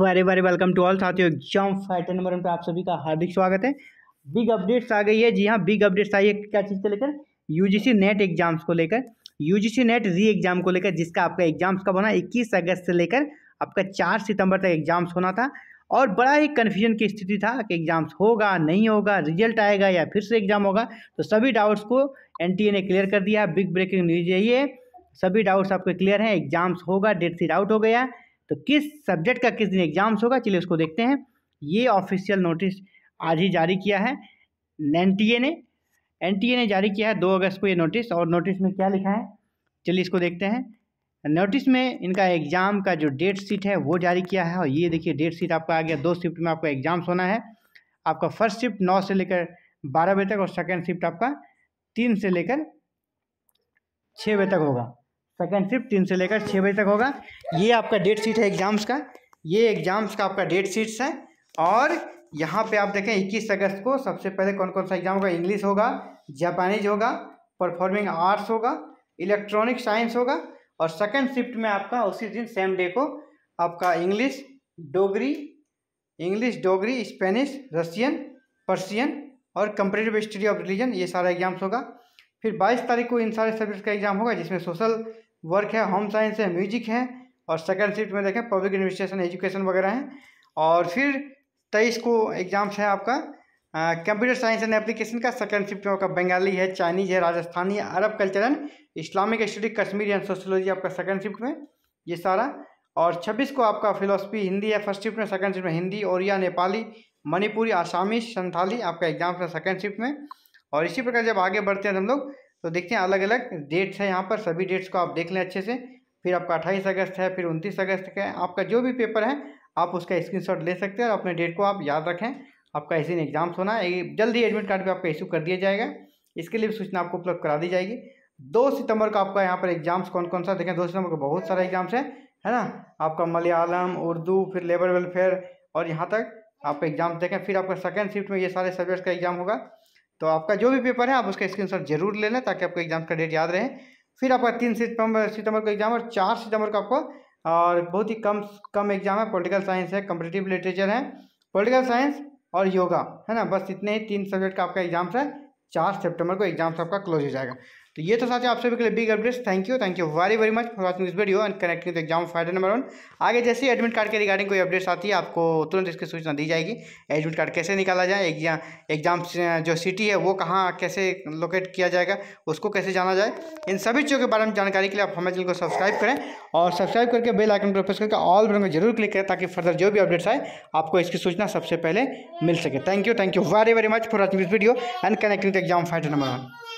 very very welcome to all साथियों exam fight number पे आप सभी का हार्दिक स्वागत है बिग अपडेट्स आ गई है जी हाँ बिग अपडेट्स आई है क्या चीज़ को लेकर यूजीसी नेट एग्जाम्स को लेकर यूजीसी नेट री एग्जाम को लेकर जिसका आपका एग्जाम्स कब होना इक्कीस अगस्त से लेकर आपका चार सितंबर तक एग्जाम्स होना था और बड़ा ही कन्फ्यूजन की स्थिति था कि एग्जाम्स होगा नहीं होगा रिजल्ट आएगा या फिर से एग्जाम होगा तो सभी डाउट्स को एन ने क्लियर कर दिया बिग ब्रेकिंग न्यूज यही है सभी डाउट्स आपके क्लियर हैं एग्जाम्स होगा डेट सीट आउट हो गया तो किस सब्जेक्ट का किस दिन एग्ज़ाम्स होगा चलिए उसको देखते हैं ये ऑफिशियल नोटिस आज ही जारी किया है एन ने एन ने जारी किया है दो अगस्त को ये नोटिस और नोटिस में क्या लिखा है चलिए इसको देखते हैं नोटिस में इनका एग्ज़ाम का जो डेट शीट है वो जारी किया है और ये देखिए डेट शीट आपका आ गया दो शिफ्ट में आपका एग्ज़ाम्स होना है आपका फर्स्ट शिफ्ट नौ से लेकर बारह बजे तक और सेकेंड शिफ्ट आपका तीन से लेकर छः बजे तक होगा सेकेंड शिफ्ट तीन से लेकर छः बजे तक होगा ये आपका डेट शीट है एग्ज़ाम्स का ये एग्ज़ाम्स का आपका डेट शीट्स है और यहाँ पे आप देखें 21 अगस्त को सबसे पहले कौन कौन सा एग्ज़ाम होगा इंग्लिश होगा जापानीज होगा परफॉर्मिंग आर्ट्स होगा इलेक्ट्रॉनिक साइंस होगा और सेकेंड शिफ्ट में आपका उसी दिन सेम डे को आपका English Dogri English Dogri Spanish Russian Persian और कंपटेटिव स्टडी ऑफ रिलीजन ये सारा एग्ज़ाम्स होगा फिर 22 तारीख को इन सारे सब्जेक्ट का एग्ज़ाम होगा जिसमें सोशल वर्क है होम साइंस है म्यूजिक है और सेकंड शिफ्ट में देखें पब्लिक एडमिनिस्ट्रेशन एजुकेशन वगैरह है और फिर तेईस को एग्ज़ाम्स है आपका कंप्यूटर साइंस एंड एप्लीकेशन का सेकंड शिफ्ट में आपका बंगाली है चाइनीज है राजस्थानी है Arab culture and Islamic study Kashmir and sociology आपका सेकंड शिफ्ट में ये सारा और छब्बीस को आपका फिलोसफी हिंदी है फर्स्ट शिफ्ट में सेकंड शिफ्ट में हिंदी ओरिया नेपाली मणिपुरी आसामी संथाली आपका एग्जाम्स है सेकंड शिफ्ट में और इसी प्रकार जब आगे बढ़ते हैं तो हम लोग तो देखते हैं अलग अलग डेट्स हैं यहाँ पर सभी डेट्स को आप देख लें अच्छे से फिर आपका अट्ठाईस अगस्त है फिर उनतीस अगस्त का है आपका जो भी पेपर है आप उसका स्क्रीनशॉट ले सकते हैं और अपने डेट को आप याद रखें आपका इसी दिन एग्जाम्स होना है जल्द ही एडमिट कार्ड भी आपका इशू कर दिया जाएगा इसके लिए भी सूचना आपको उपलब्ध करा दी जाएगी दो सितंबर का आपका यहाँ पर एग्जाम्स कौन कौन सा देखें दो सितंबर का बहुत सारे एग्जाम्स हैं है ना आपका मलयालम उर्दू फिर लेबर वेलफेयर और यहाँ तक आपका एग्जाम्स देखें फिर आपका सेकेंड शिफ्ट में ये सारे सब्जेक्ट्स का एग्जाम होगा तो आपका जो भी पेपर है आप उसका स्क्रीनशॉट जरूर ले लें ताकि आपको एग्जाम का डेट याद रहे फिर आपका तीन सितंबर सितंबर का एग्जाम और चार सितंबर का आपको और बहुत ही कम कम एग्जाम है पॉलिटिकल साइंस है कंपटेटिव लिटरेचर है पॉलिटिकल साइंस और योगा है ना बस इतने ही तीन सब्जेक्ट का आपका एग्जाम्स है चार सितंबर को एग्जाम्स आपका क्लोज हो जाएगा तो ये तो साथ आप सभी के लिए big updates thank you thank you very very much for watching this video and connecting exam fighter number one आगे जैसे ही एडमिट कार्ड के रिगार्डिंग कोई अपडेट्स आती है आपको तुरंत इसकी सूचना दी जाएगी एडमिट कार्ड कैसे निकाला जाए एग्जाम एग्जाम जो सिटी है वो कहाँ कैसे लोकेट किया जाएगा उसको कैसे जाना जाए इन सभी चीज़ों के बारे में जानकारी के लिए आप हमारे चैनल को सब्सक्राइब करें और सब्सक्राइब करके बेल आइकन पर प्रेस करके ऑल बटन को जरूर क्लिक करें ताकि फर्दर जो भी अपडेट्स आए आपको इसकी सूचना सबसे पहले मिल सके thank you thank you very very much for watching this video and connecting exam fighter number one